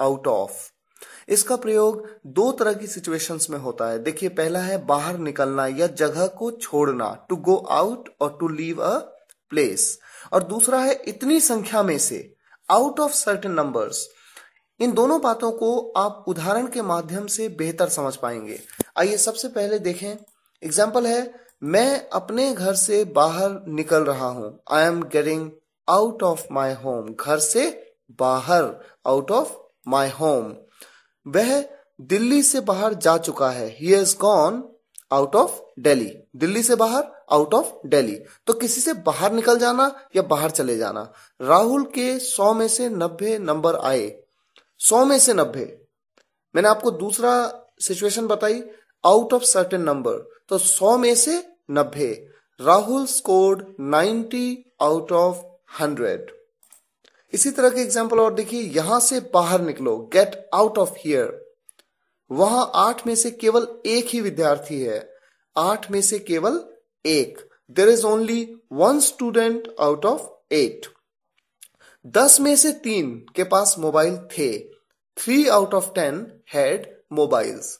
out of इसका प्रयोग दो तरह की सिचुएशंस में होता है देखिए पहला है बाहर निकलना या जगह को छोड़ना टू गो आउट और टू लीव अ प्लेस और दूसरा है इतनी संख्या में से आउट ऑफ सर्टेन नंबर्स इन दोनों बातों को आप उदाहरण के माध्यम से बेहतर समझ पाएंगे आइए सबसे पहले देखें एग्जाम्पल है मैं अपने घर से बाहर निकल रहा हूं I am getting out of my home घर से बाहर आउट ऑफ माई होम वह दिल्ली से बाहर जा चुका है he has gone out of Delhi Delhi से बाहर आउट ऑफ डेली तो किसी से बाहर निकल जाना या बाहर चले जाना राहुल के सौ में से नब्बे नंबर आए सौ में से नब्बे मैंने आपको दूसरा सिचुएशन बताई आउट ऑफ सर्टेन नंबर तो सौ में से नब्बे Rahul scored ninety out of hundred इसी तरह के एग्जाम्पल और देखिए यहां से बाहर निकलो गेट आउट ऑफ हियर वहां आठ में से केवल एक ही विद्यार्थी है आठ में से केवल एक there is only one student out of eight दस में से तीन के पास मोबाइल थे three out of ten had mobiles